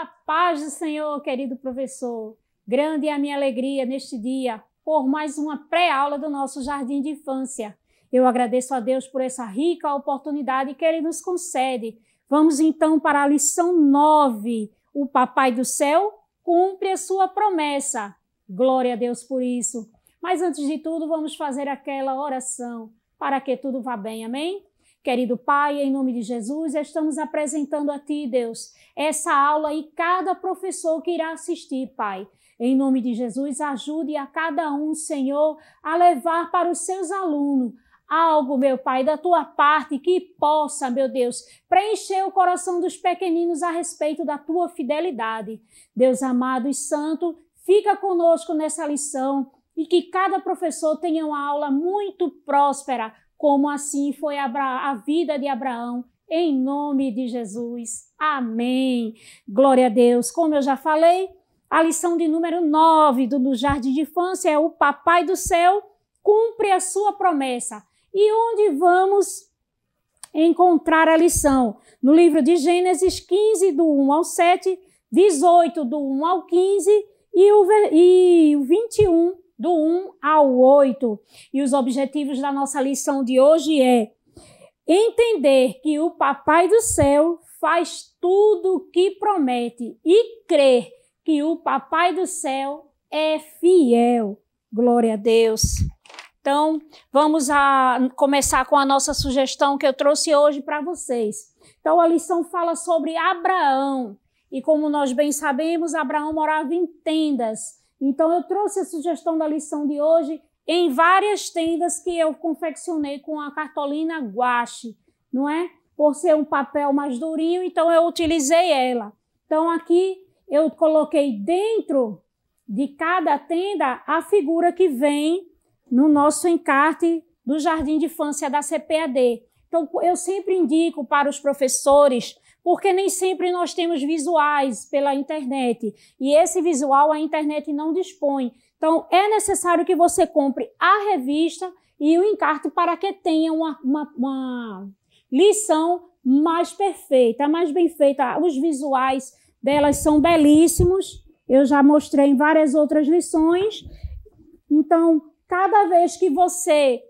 Ah, paz do Senhor, querido professor. Grande é a minha alegria neste dia por mais uma pré-aula do nosso Jardim de Infância. Eu agradeço a Deus por essa rica oportunidade que Ele nos concede. Vamos então para a lição 9. O Papai do Céu cumpre a sua promessa. Glória a Deus por isso. Mas antes de tudo, vamos fazer aquela oração para que tudo vá bem, amém? Querido Pai, em nome de Jesus, estamos apresentando a Ti, Deus, essa aula e cada professor que irá assistir, Pai. Em nome de Jesus, ajude a cada um, Senhor, a levar para os seus alunos algo, meu Pai, da tua parte que possa, meu Deus, preencher o coração dos pequeninos a respeito da tua fidelidade. Deus amado e santo, fica conosco nessa lição e que cada professor tenha uma aula muito próspera, como assim foi a vida de Abraão, em nome de Jesus. Amém. Glória a Deus. Como eu já falei, a lição de número 9 do Jardim de Infância é: O Papai do Céu cumpre a sua promessa. E onde vamos encontrar a lição? No livro de Gênesis 15, do 1 ao 7, 18, do 1 ao 15 e o, e o 21, do 1 ao 8. E os objetivos da nossa lição de hoje é entender que o Papai do Céu faz tudo o que promete e crer que o Papai do Céu é fiel. Glória a Deus. Então, vamos a começar com a nossa sugestão que eu trouxe hoje para vocês. Então, a lição fala sobre Abraão. E como nós bem sabemos, Abraão morava em tendas. Então, eu trouxe a sugestão da lição de hoje em várias tendas que eu confeccionei com a cartolina guache, não é? Por ser um papel mais durinho, então eu utilizei ela. Então, aqui eu coloquei dentro de cada tenda a figura que vem no nosso encarte do Jardim de Infância da CPAD. Então, eu sempre indico para os professores porque nem sempre nós temos visuais pela internet e esse visual a internet não dispõe. Então, é necessário que você compre a revista e o encarte para que tenha uma, uma, uma lição mais perfeita, mais bem feita. Os visuais delas são belíssimos, eu já mostrei em várias outras lições. Então, cada vez que você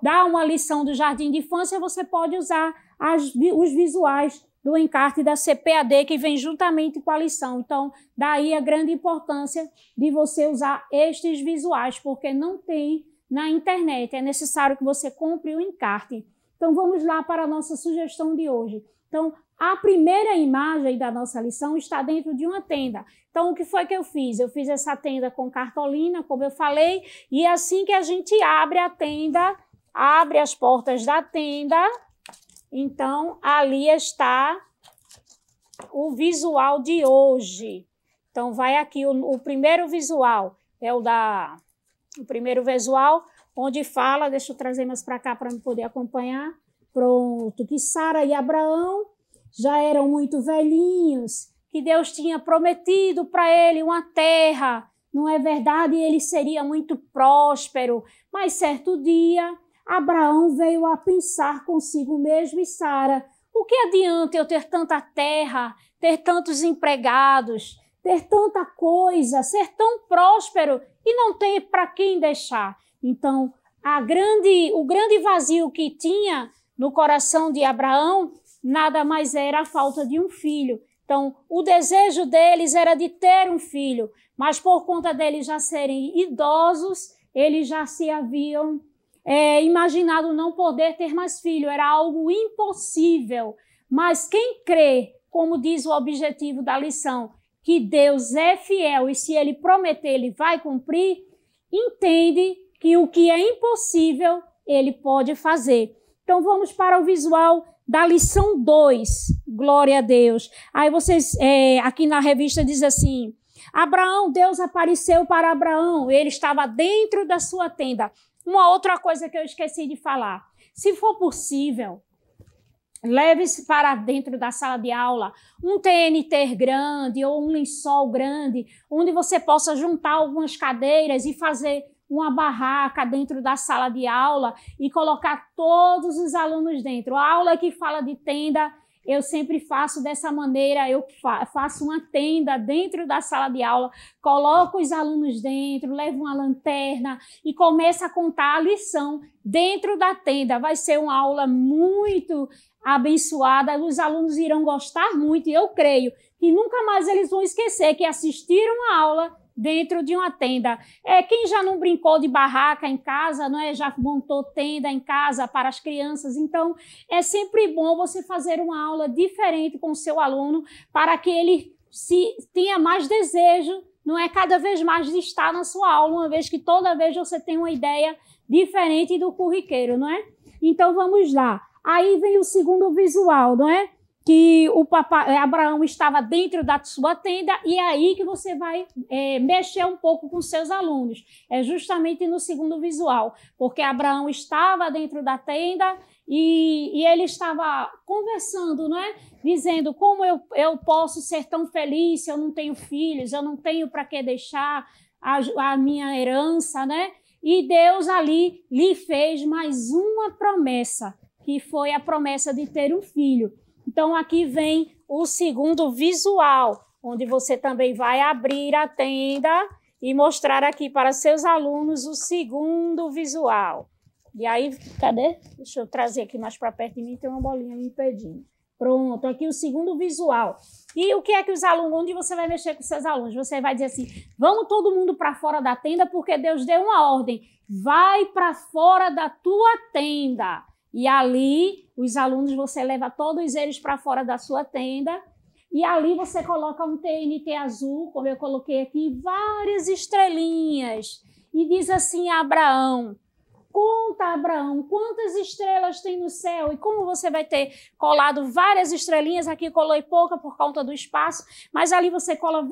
dá uma lição do jardim de infância, você pode usar as, os visuais do encarte da CPAD que vem juntamente com a lição. Então, daí a grande importância de você usar estes visuais, porque não tem na internet, é necessário que você compre o encarte. Então, vamos lá para a nossa sugestão de hoje. Então, a primeira imagem da nossa lição está dentro de uma tenda. Então, o que foi que eu fiz? Eu fiz essa tenda com cartolina, como eu falei, e assim que a gente abre a tenda, abre as portas da tenda, então, ali está o visual de hoje. Então, vai aqui o, o primeiro visual, é o da. O primeiro visual, onde fala, deixa eu trazer mais para cá para me poder acompanhar. Pronto, que Sara e Abraão já eram muito velhinhos, que Deus tinha prometido para ele uma terra. Não é verdade? Ele seria muito próspero, mas certo dia Abraão veio a pensar consigo mesmo e Sara: o que adianta eu ter tanta terra, ter tantos empregados, ter tanta coisa, ser tão próspero e não ter para quem deixar? Então, grande, o grande vazio que tinha no coração de Abraão nada mais era a falta de um filho. Então, o desejo deles era de ter um filho, mas por conta deles já serem idosos, eles já se haviam é, imaginado não poder ter mais filho, era algo impossível. Mas quem crê, como diz o objetivo da lição, que Deus é fiel e se ele prometer, ele vai cumprir, entende que o que é impossível, ele pode fazer. Então vamos para o visual da lição 2, glória a Deus. Aí vocês, é, aqui na revista diz assim, Abraão, Deus apareceu para Abraão, ele estava dentro da sua tenda. Uma outra coisa que eu esqueci de falar: se for possível, Leve-se para dentro da sala de aula um TNT grande ou um lençol grande, onde você possa juntar algumas cadeiras e fazer uma barraca dentro da sala de aula e colocar todos os alunos dentro. A aula é que fala de tenda eu sempre faço dessa maneira, eu fa faço uma tenda dentro da sala de aula, coloco os alunos dentro, levo uma lanterna e começo a contar a lição dentro da tenda. Vai ser uma aula muito abençoada, os alunos irão gostar muito e eu creio que nunca mais eles vão esquecer que assistiram a aula dentro de uma tenda. É, quem já não brincou de barraca em casa, não é? Já montou tenda em casa para as crianças. Então, é sempre bom você fazer uma aula diferente com o seu aluno para que ele se tenha mais desejo, não é cada vez mais de estar na sua aula, uma vez que toda vez você tem uma ideia diferente do curriqueiro, não é? Então vamos lá. Aí vem o segundo visual, não é? que o papai, eh, Abraão estava dentro da sua tenda e é aí que você vai é, mexer um pouco com seus alunos. É justamente no segundo visual, porque Abraão estava dentro da tenda e, e ele estava conversando, não é? Dizendo como eu, eu posso ser tão feliz se eu não tenho filhos, eu não tenho para que deixar a, a minha herança, né? E Deus ali lhe fez mais uma promessa, que foi a promessa de ter um filho. Então, aqui vem o segundo visual, onde você também vai abrir a tenda e mostrar aqui para seus alunos o segundo visual. E aí, cadê? Deixa eu trazer aqui mais para perto de mim, tem uma bolinha me impedindo. Pronto, aqui o segundo visual. E o que é que os alunos, onde você vai mexer com seus alunos? Você vai dizer assim: vamos todo mundo para fora da tenda, porque Deus deu uma ordem. Vai para fora da tua tenda. E ali, os alunos, você leva todos eles para fora da sua tenda. E ali você coloca um TNT azul, como eu coloquei aqui, várias estrelinhas. E diz assim a Abraão: Conta, Abraão, quantas estrelas tem no céu e como você vai ter colado várias estrelinhas. Aqui colei pouca por conta do espaço, mas ali você cola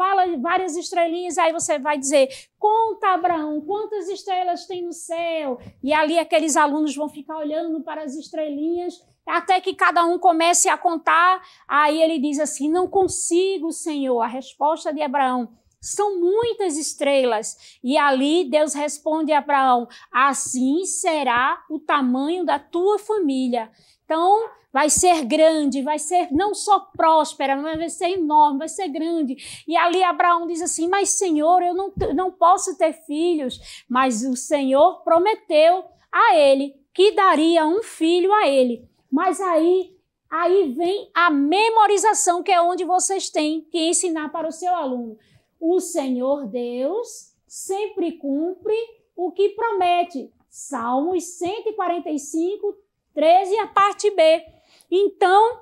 várias estrelinhas. Aí você vai dizer: Conta, Abraão, quantas estrelas tem no céu. E ali aqueles alunos vão ficar olhando para as estrelinhas até que cada um comece a contar. Aí ele diz assim: Não consigo, Senhor. A resposta de Abraão são muitas estrelas. E ali Deus responde a Abraão: assim será o tamanho da tua família. Então, vai ser grande, vai ser não só próspera, mas vai ser enorme, vai ser grande. E ali Abraão diz assim: Mas Senhor, eu não, não posso ter filhos. Mas o Senhor prometeu a ele que daria um filho a ele. Mas aí Aí vem a memorização, que é onde vocês têm que ensinar para o seu aluno. O Senhor Deus sempre cumpre o que promete. Salmos 145, 13, a parte B. Então,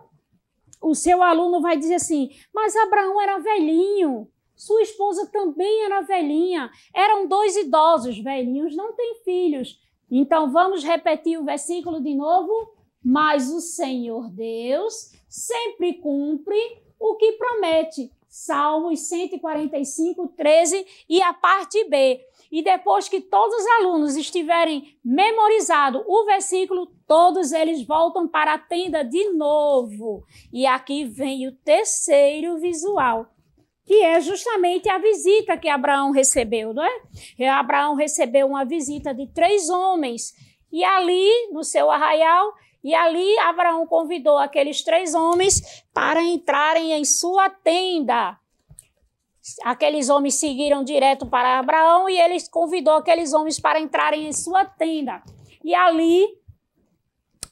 o seu aluno vai dizer assim: Mas Abraão era velhinho, sua esposa também era velhinha, eram dois idosos, velhinhos não têm filhos. Então, vamos repetir o versículo de novo? Mas o Senhor Deus sempre cumpre o que promete. Salmos 145, 13 e a parte B. E depois que todos os alunos estiverem memorizado o versículo, todos eles voltam para a tenda de novo. E aqui vem o terceiro visual, que é justamente a visita que Abraão recebeu, não é? E Abraão recebeu uma visita de três homens. E ali, no seu arraial, e ali Abraão convidou aqueles três homens para entrarem em sua tenda. Aqueles homens seguiram direto para Abraão e ele convidou aqueles homens para entrarem em sua tenda. E ali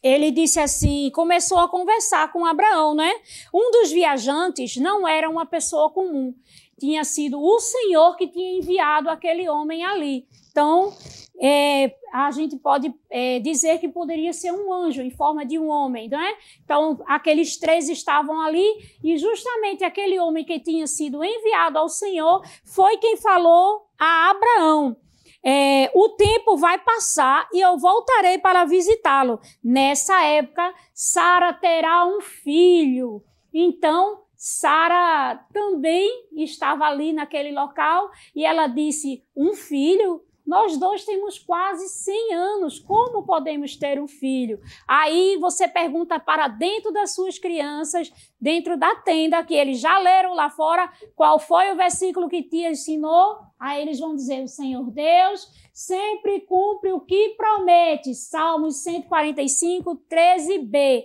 ele disse assim, começou a conversar com Abraão, né? Um dos viajantes não era uma pessoa comum. Tinha sido o Senhor que tinha enviado aquele homem ali. Então, é, a gente pode é, dizer que poderia ser um anjo em forma de um homem, não é? Então, aqueles três estavam ali e justamente aquele homem que tinha sido enviado ao Senhor foi quem falou a Abraão. É, o tempo vai passar e eu voltarei para visitá-lo. Nessa época, Sara terá um filho. Então, Sara também estava ali naquele local e ela disse: Um filho? Nós dois temos quase 100 anos, como podemos ter um filho? Aí você pergunta para dentro das suas crianças, dentro da tenda, que eles já leram lá fora, qual foi o versículo que te ensinou? Aí eles vão dizer: O Senhor Deus sempre cumpre o que promete. Salmos 145, 13b.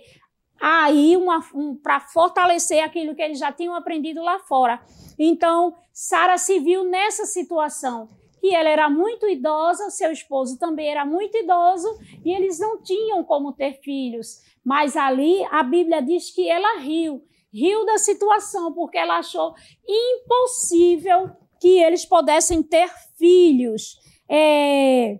Aí, um, para fortalecer aquilo que eles já tinham aprendido lá fora. Então, Sara se viu nessa situação que ela era muito idosa, seu esposo também era muito idoso, e eles não tinham como ter filhos. Mas ali a Bíblia diz que ela riu, riu da situação, porque ela achou impossível que eles pudessem ter filhos. É...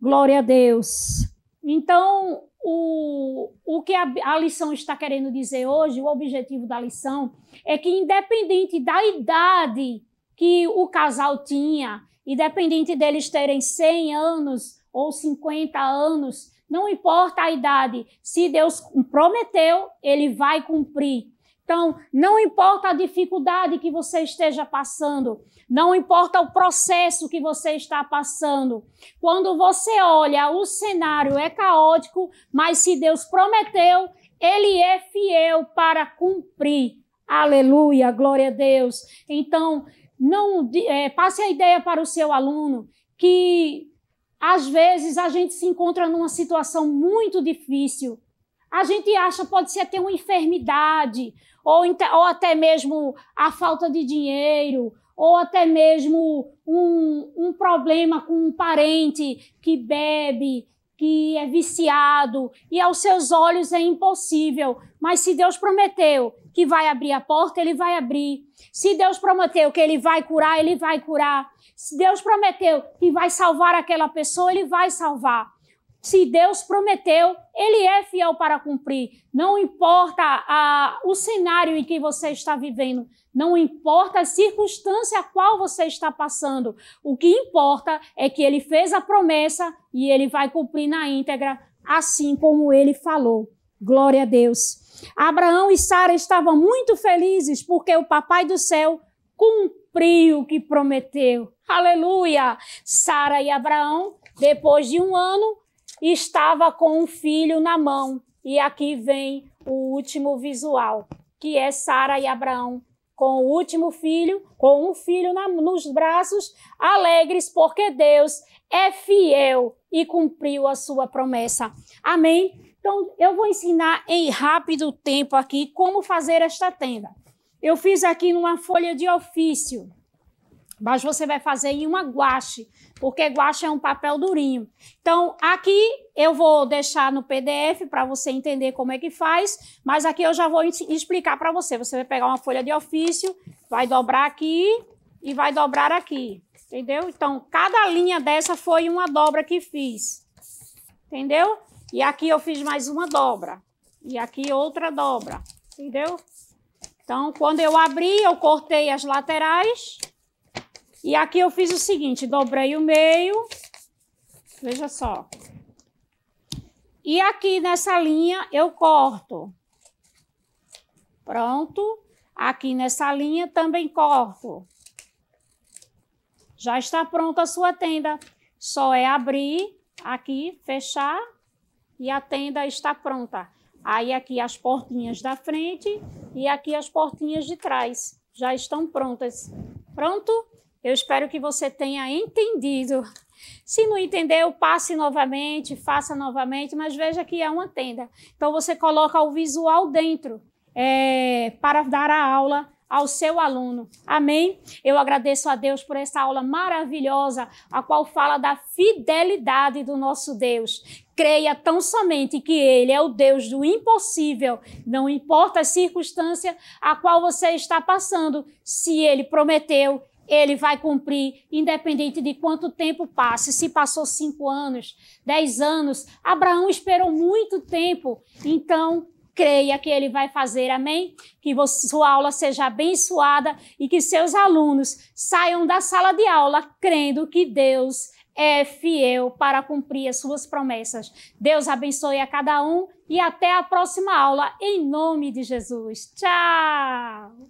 Glória a Deus. Então, o, o que a, a, lição está querendo dizer hoje, o objetivo da lição, é que independente da idade que o casal tinha, Independente deles terem 100 anos ou 50 anos, não importa a idade, se Deus prometeu, ele vai cumprir. Então, não importa a dificuldade que você esteja passando, não importa o processo que você está passando. Quando você olha, o cenário é caótico, mas se Deus prometeu, ele é fiel para cumprir. Aleluia, glória a Deus. Então, não é, passe a ideia para o seu aluno que às vezes a gente se encontra numa situação muito difícil. A gente acha pode ser até uma enfermidade, ou, ou até mesmo a falta de dinheiro, ou até mesmo um, um problema com um parente que bebe, que é viciado e aos seus olhos é impossível. Mas se Deus prometeu que vai abrir a porta, ele vai abrir. Se Deus prometeu que ele vai curar, ele vai curar. Se Deus prometeu que vai salvar aquela pessoa, ele vai salvar. Se Deus prometeu, Ele é fiel para cumprir. Não importa a, o cenário em que você está vivendo, não importa a circunstância a qual você está passando. O que importa é que Ele fez a promessa e Ele vai cumprir na íntegra, assim como Ele falou. Glória a Deus. Abraão e Sara estavam muito felizes porque o Papai do Céu cumpriu o que prometeu. Aleluia! Sara e Abraão, depois de um ano, estava com um filho na mão. E aqui vem o último visual, que é Sara e Abraão com o último filho, com um filho na, nos braços, alegres porque Deus é fiel e cumpriu a sua promessa. Amém? Então, eu vou ensinar em rápido tempo aqui como fazer esta tenda. Eu fiz aqui numa folha de ofício mas você vai fazer em uma guache, porque guache é um papel durinho. Então, aqui eu vou deixar no PDF para você entender como é que faz, mas aqui eu já vou explicar para você. Você vai pegar uma folha de ofício, vai dobrar aqui e vai dobrar aqui, entendeu? Então, cada linha dessa foi uma dobra que fiz, entendeu? E aqui eu fiz mais uma dobra, e aqui outra dobra, entendeu? Então, quando eu abri, eu cortei as laterais e aqui eu fiz o seguinte, dobrei o meio, veja só. E aqui nessa linha eu corto. Pronto. Aqui nessa linha também corto. Já está pronta a sua tenda. Só é abrir aqui, fechar e a tenda está pronta. Aí aqui as portinhas da frente e aqui as portinhas de trás já estão prontas. Pronto? Eu espero que você tenha entendido. Se não entendeu, passe novamente, faça novamente, mas veja que é uma tenda. Então você coloca o visual dentro é, para dar a aula ao seu aluno. Amém? Eu agradeço a Deus por essa aula maravilhosa, a qual fala da fidelidade do nosso Deus. Creia tão somente que Ele é o Deus do impossível, não importa a circunstância a qual você está passando, se Ele prometeu, ele vai cumprir, independente de quanto tempo passe. Se passou cinco anos, dez anos, Abraão esperou muito tempo. Então, creia que ele vai fazer, amém? Que sua aula seja abençoada e que seus alunos saiam da sala de aula crendo que Deus é fiel para cumprir as suas promessas. Deus abençoe a cada um e até a próxima aula, em nome de Jesus. Tchau!